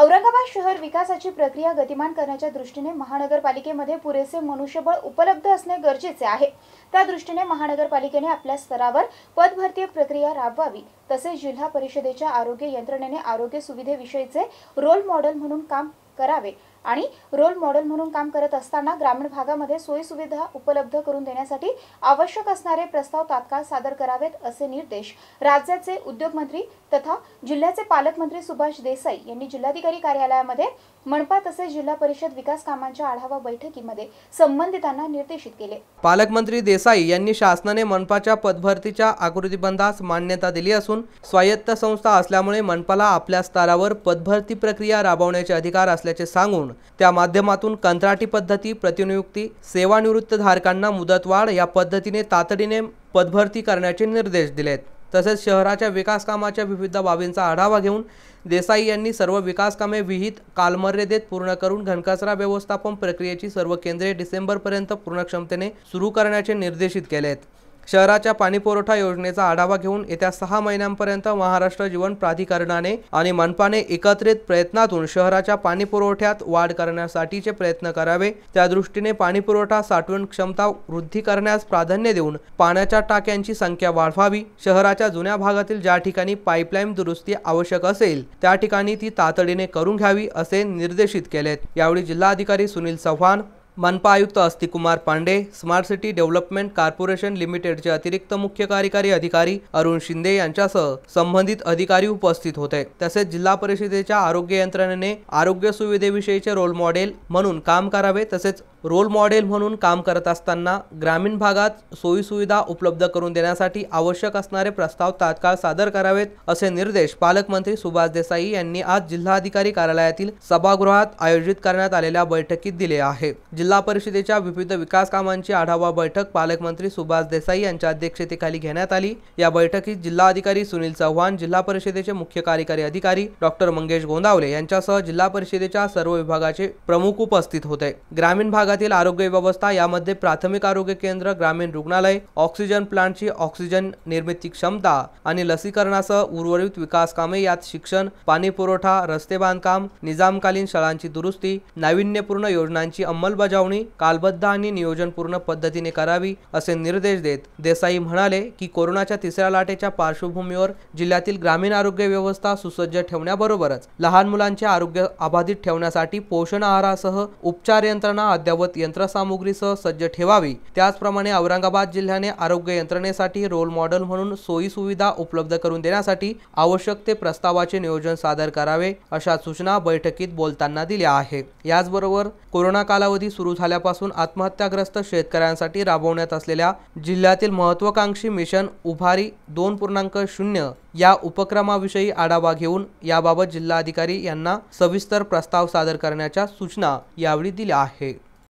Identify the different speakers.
Speaker 1: औरंगाबाद शहर विकासाची प्रक्रिया गतिमान करण्याच्या दृष्टीने महानगरपालिकेमध्ये पुरेसे मनुष्यबळ उपलब्ध असणे गरजेचे आहे त्या दृष्टीने महानगरपालिकेने आपल्या स्तरावर पदभरती प्रक्रिया राबवावी तसेच जिल्हा परिषदेच्या आरोग्य यंत्रणेने आरोग्य सुविधेविषयीचे रोल मॉडेल म्हणून काम करावे आणि रोल मॉडेल म्हणून काम करत असताना ग्रामीण भागामध्ये सोयीसुविधा उपलब्ध करून देण्यासाठी आवश्यक असणारे प्रस्ताव तात्काळ सादर करावेत असे निर्देश राज्याचे उद्योगमंत्री तथा जिल्ह्याचे पालकमंत्री सुभाष देसाई यांनी जिल्हाधिकारी कार्यालयामध्ये मनपा तसेच जिल्हा परिषद विकास कामांच्या आढावा बैठकीमध्ये संबंधितांना निर्देशित केले
Speaker 2: पालकमंत्री देसाई यांनी शासनाने मनपाच्या पदभरतीच्या आकृतीबंधास मान्यता दिली असून स्वायत्त संस्था असल्यामुळे मनपाला आपल्या स्तरावर पदभरती प्रक्रिया राबवण्याचे अधिकार असल्याचे सांगून त्या माध्यमातून कंत्राटी पद्धती प्रतिनियुक्ती सेवानिवृत्त धारकांना मुदतवाढ या पद्धतीने तातडीने पदभरती करण्याचे निर्देश दिलेत तसेच शहराच्या विकास कामाच्या विविध बाबींचा आढावा घेऊन देसाई यांनी सर्व विकास कामे विहित कालमर्यादेत पूर्ण करून घनकचरा व्यवस्थापन प्रक्रियेची सर्व केंद्रे डिसेंबरपर्यंत पूर्ण क्षमतेने सुरू करण्याचे निर्देशित केलेत शहराच्या पाणीपुरवठा योजनेचा आढावा घेऊन येत्या सहा महिन्यांपर्यंत महाराष्ट्र जीवन प्राधिकरणाने आणि मनपाने एकत्रित प्रयत्नातून शहराच्या पाणीपुरवठ्यात वाढ करण्यासाठीचे प्रयत्न करावे त्या दृष्टीने पाणीपुरवठा साठवण क्षमता वृद्धी करण्यास प्राधान्य देऊन पाण्याच्या टाक्यांची संख्या वाढवावी शहराच्या जुन्या भागातील ज्या ठिकाणी पाईपलाईन दुरुस्ती आवश्यक असेल त्या ठिकाणी ती तातडीने करून घ्यावी असे निर्देशित केलेत यावेळी जिल्हाधिकारी सुनील चव्हाण मनपा आयुक्त Astik Kumar Pande smart city development corporation लिमिटेडचे अतिरिक्त मुख्य कार्यकारी अधिकारी अरुण शिंदे यांच्यासह संबंधित अधिकारी उपस्थित होते तसेच जिल्हा परिषदेच्या आरोग्य यंत्रणेने आरोग्य सुविधेविषयीचे रोल मॉडेल म्हणून काम करावे तसेच रोल मॉडेल म्हणून काम करत असताना ग्रामीण भागात सोयीसुविधा उपलब्ध करून देण्यासाठी आवश्यक असणारे प्रस्ताव तात्काळ सादर करावेत असे निर्देश पालकमंत्री सुभाष देसाई यांनी आज जिल्हाधिकारी कार्यालयातील सभागृहात आयोजित करण्यात आलेल्या बैठकीत दिले आहे जिल्हा परिषदेच्या विविध विकास कामांची आढावा बैठक पालकमंत्री सुभाष देसाई यांच्या अध्यक्षतेखाली घेण्यात आली या बैठकीत जिल्हाधिकारी सुनील चव्हाण जिल्हा परिषदेचे मुख्य कार्यकारी अधिकारी डॉक्टर मंगेश गोंदावले यांच्यासह जिल्हा परिषदेच्या सर्व विभागाचे प्रमुख उपस्थित होते ग्रामीण भागातील आरोग्य व्यवस्था यामध्ये प्राथमिक आरोग्य केंद्र ग्रामीण रुग्णालय ऑक्सिजन प्लांटची ऑक्सिजन निर्मिती क्षमता आणि लसीकरणासह उर्वरित विकास कामे यात शिक्षण पाणी पुरवठा रस्ते बांधकाम निजामकालीन शाळांची दुरुस्ती नाविन्यपूर्ण योजनांची अंमलबजावणी अंमलबजावणी कालबद्ध आणि नियोजनपूर्ण पद्धतीने करावी असे निर्देश देत देसाई म्हणाले की कोरोनाच्या तिसऱ्या लाटेच्या पार्श्वभूमीवर जिल्ह्यातील ग्रामीण आरोग्य व्यवस्था सुसज्ज ठेवण्याबरोबरच लहान मुलांचे आरोग्य अबाधित ठेवण्यासाठी पोषण आहारासह उपचार यंत्रणा अद्ययावत यंत्रसामुग्रीसह सज्ज ठेवावी त्याचप्रमाणे औरंगाबाद जिल्ह्याने आरोग्य यंत्रणेसाठी रोल मॉडेल म्हणून सोयी सुविधा उपलब्ध करून देण्यासाठी आवश्यक ते प्रस्तावाचे नियोजन सादर करावे अशा सूचना बैठकीत बोलताना दिल्या आहे याचबरोबर कोरोना कालावधी सुरू झाल्यापासून आत्महत्याग्रस्त शेतकऱ्यांसाठी राबवण्यात असलेल्या जिल्ह्यातील महत्वाकांक्षी मिशन उभारी दोन पूर्णांक शून्य या उपक्रमाविषयी आढावा घेऊन याबाबत जिल्हाधिकारी यांना सविस्तर प्रस्ताव सादर करण्याच्या सूचना यावेळी दिल्या आहे